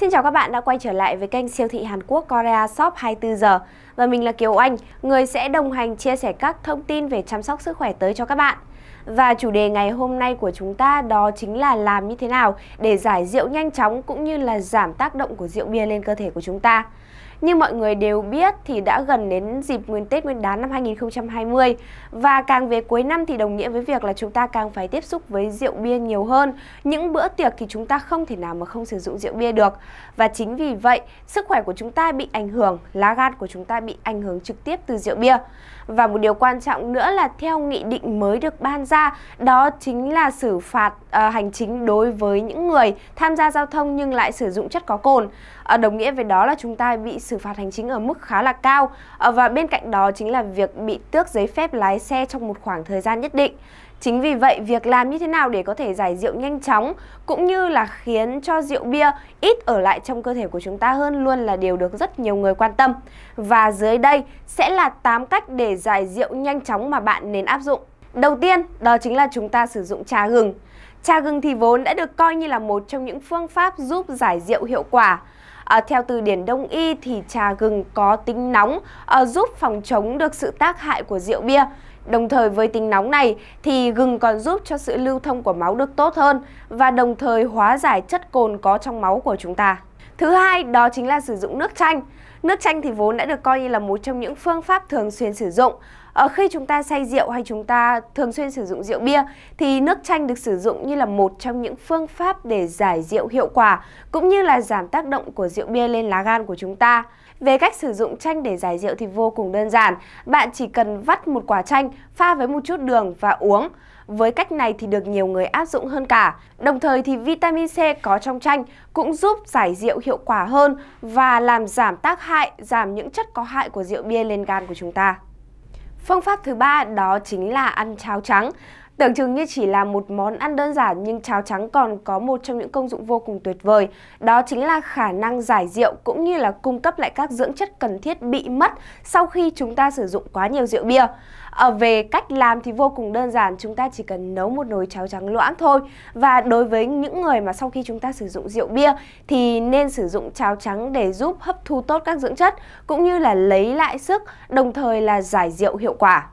Xin chào các bạn đã quay trở lại với kênh siêu thị Hàn Quốc Korea Shop 24 giờ và mình là Kiều Anh, người sẽ đồng hành chia sẻ các thông tin về chăm sóc sức khỏe tới cho các bạn. Và chủ đề ngày hôm nay của chúng ta đó chính là làm như thế nào để giải rượu nhanh chóng cũng như là giảm tác động của rượu bia lên cơ thể của chúng ta. Như mọi người đều biết thì đã gần đến dịp nguyên Tết Nguyên đán năm 2020 và càng về cuối năm thì đồng nghĩa với việc là chúng ta càng phải tiếp xúc với rượu bia nhiều hơn. Những bữa tiệc thì chúng ta không thể nào mà không sử dụng rượu bia được. Và chính vì vậy, sức khỏe của chúng ta bị ảnh hưởng, lá gan của chúng ta bị ảnh hưởng trực tiếp từ rượu bia. Và một điều quan trọng nữa là theo nghị định mới được ban ra, đó chính là xử phạt à, hành chính đối với những người tham gia giao thông nhưng lại sử dụng chất có cồn. À, đồng nghĩa với đó là chúng ta bị xử phạt hành chính ở mức khá là cao ờ, và bên cạnh đó chính là việc bị tước giấy phép lái xe trong một khoảng thời gian nhất định. Chính vì vậy, việc làm như thế nào để có thể giải rượu nhanh chóng cũng như là khiến cho rượu bia ít ở lại trong cơ thể của chúng ta hơn luôn là điều được rất nhiều người quan tâm. Và dưới đây sẽ là 8 cách để giải rượu nhanh chóng mà bạn nên áp dụng. Đầu tiên, đó chính là chúng ta sử dụng trà gừng. Trà gừng thì vốn đã được coi như là một trong những phương pháp giúp giải rượu hiệu quả. À, theo từ điển Đông y thì trà gừng có tính nóng à, giúp phòng chống được sự tác hại của rượu bia. Đồng thời với tính nóng này thì gừng còn giúp cho sự lưu thông của máu được tốt hơn và đồng thời hóa giải chất cồn có trong máu của chúng ta. Thứ hai đó chính là sử dụng nước chanh. Nước chanh thì vốn đã được coi như là một trong những phương pháp thường xuyên sử dụng. Ở ờ, khi chúng ta say rượu hay chúng ta thường xuyên sử dụng rượu bia thì nước chanh được sử dụng như là một trong những phương pháp để giải rượu hiệu quả cũng như là giảm tác động của rượu bia lên lá gan của chúng ta. Về cách sử dụng chanh để giải rượu thì vô cùng đơn giản. Bạn chỉ cần vắt một quả chanh, pha với một chút đường và uống. Với cách này thì được nhiều người áp dụng hơn cả. Đồng thời thì vitamin C có trong chanh cũng giúp giải rượu hiệu quả hơn và làm giảm tác hại, giảm những chất có hại của rượu bia lên gan của chúng ta. Phương pháp thứ ba đó chính là ăn cháo trắng. Tưởng chừng như chỉ là một món ăn đơn giản nhưng cháo trắng còn có một trong những công dụng vô cùng tuyệt vời. Đó chính là khả năng giải rượu cũng như là cung cấp lại các dưỡng chất cần thiết bị mất sau khi chúng ta sử dụng quá nhiều rượu bia. Ở ờ, về cách làm thì vô cùng đơn giản, chúng ta chỉ cần nấu một nồi cháo trắng loãng thôi. Và đối với những người mà sau khi chúng ta sử dụng rượu bia thì nên sử dụng cháo trắng để giúp hấp thu tốt các dưỡng chất cũng như là lấy lại sức, đồng thời là giải rượu hiệu quả.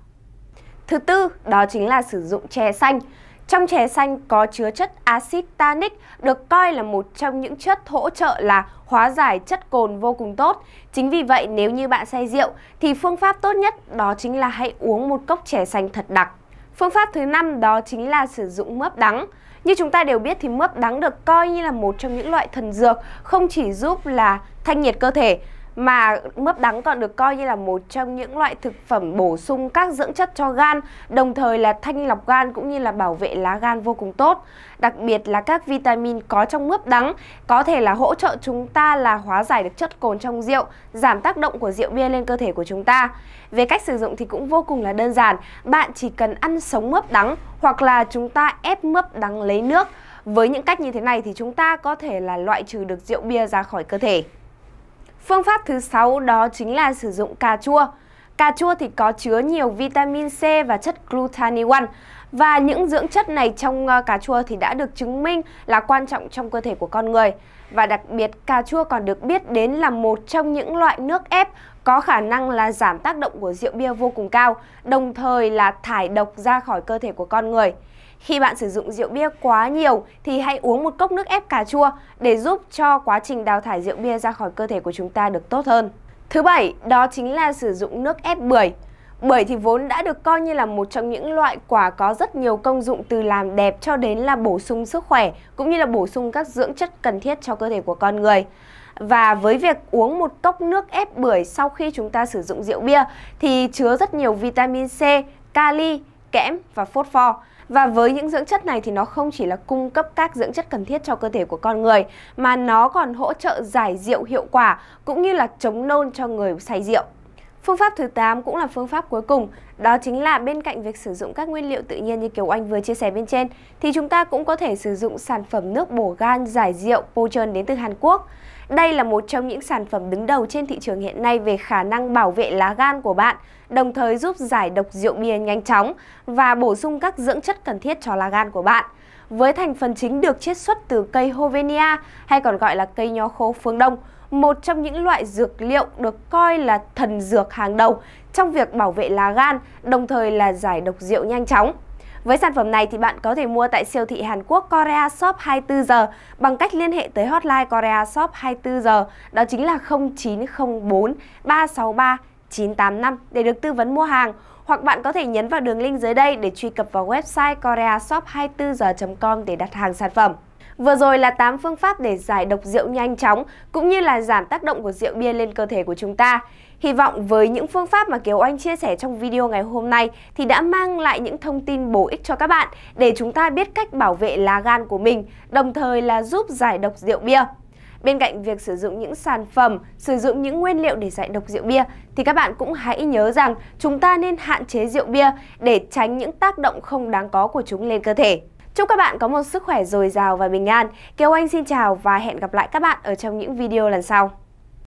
Thứ tư, đó chính là sử dụng chè xanh. Trong chè xanh có chứa chất axit tannic được coi là một trong những chất hỗ trợ là hóa giải chất cồn vô cùng tốt. Chính vì vậy nếu như bạn say rượu thì phương pháp tốt nhất đó chính là hãy uống một cốc chè xanh thật đặc. Phương pháp thứ năm đó chính là sử dụng mướp đắng. Như chúng ta đều biết thì mướp đắng được coi như là một trong những loại thần dược không chỉ giúp là thanh nhiệt cơ thể mà mướp đắng còn được coi như là một trong những loại thực phẩm bổ sung các dưỡng chất cho gan, đồng thời là thanh lọc gan cũng như là bảo vệ lá gan vô cùng tốt. Đặc biệt là các vitamin có trong mướp đắng có thể là hỗ trợ chúng ta là hóa giải được chất cồn trong rượu, giảm tác động của rượu bia lên cơ thể của chúng ta. Về cách sử dụng thì cũng vô cùng là đơn giản, bạn chỉ cần ăn sống mướp đắng hoặc là chúng ta ép mướp đắng lấy nước. Với những cách như thế này thì chúng ta có thể là loại trừ được rượu bia ra khỏi cơ thể. Phương pháp thứ 6 đó chính là sử dụng cà chua. Cà chua thì có chứa nhiều vitamin C và chất glutathione và những dưỡng chất này trong ờ, cà chua thì đã được chứng minh là quan trọng trong cơ thể của con người. Và đặc biệt cà chua còn được biết đến là một trong những loại nước ép có khả năng là giảm tác động của rượu bia vô cùng cao, đồng thời là thải độc ra khỏi cơ thể của con người. Khi bạn sử dụng rượu bia quá nhiều thì hãy uống một cốc nước ép cà chua để giúp cho quá trình đào thải rượu bia ra khỏi cơ thể của chúng ta được tốt hơn. Thứ bảy, đó chính là sử dụng nước ép bưởi. Bưởi thì vốn đã được coi như là một trong những loại quả có rất nhiều công dụng từ làm đẹp cho đến là bổ sung sức khỏe cũng như là bổ sung các dưỡng chất cần thiết cho cơ thể của con người. Và với việc uống một cốc nước ép bưởi sau khi chúng ta sử dụng rượu bia thì chứa rất nhiều vitamin C, kali, kẽm và phốt pho. Và với những dưỡng chất này thì nó không chỉ là cung cấp các dưỡng chất cần thiết cho cơ thể của con người mà nó còn hỗ trợ giải rượu hiệu quả cũng như là chống nôn cho người say rượu. Phương pháp thứ 8 cũng là phương pháp cuối cùng, đó chính là bên cạnh việc sử dụng các nguyên liệu tự nhiên như kiểu Anh vừa chia sẻ bên trên, thì chúng ta cũng có thể sử dụng sản phẩm nước bổ gan giải rượu Pochon đến từ Hàn Quốc. Đây là một trong những sản phẩm đứng đầu trên thị trường hiện nay về khả năng bảo vệ lá gan của bạn, đồng thời giúp giải độc rượu bia nhanh chóng và bổ sung các dưỡng chất cần thiết cho lá gan của bạn. Với thành phần chính được chiết xuất từ cây Hovenia hay còn gọi là cây nho khô phương Đông, một trong những loại dược liệu được coi là thần dược hàng đầu trong việc bảo vệ lá gan, đồng thời là giải độc rượu nhanh chóng. Với sản phẩm này thì bạn có thể mua tại siêu thị Hàn Quốc Korea Shop 24 giờ bằng cách liên hệ tới hotline Korea Shop 24 giờ, đó chính là 0904 363 985 để được tư vấn mua hàng hoặc bạn có thể nhấn vào đường link dưới đây để truy cập vào website koreashop24giờ.com để đặt hàng sản phẩm. Vừa rồi là 8 phương pháp để giải độc rượu nhanh chóng cũng như là giảm tác động của rượu bia lên cơ thể của chúng ta. Hy vọng với những phương pháp mà Kiều Anh chia sẻ trong video ngày hôm nay thì đã mang lại những thông tin bổ ích cho các bạn để chúng ta biết cách bảo vệ lá gan của mình, đồng thời là giúp giải độc rượu bia. Bên cạnh việc sử dụng những sản phẩm, sử dụng những nguyên liệu để giải độc rượu bia thì các bạn cũng hãy nhớ rằng chúng ta nên hạn chế rượu bia để tránh những tác động không đáng có của chúng lên cơ thể. Chúc các bạn có một sức khỏe dồi dào và bình an. Kiều Anh xin chào và hẹn gặp lại các bạn ở trong những video lần sau.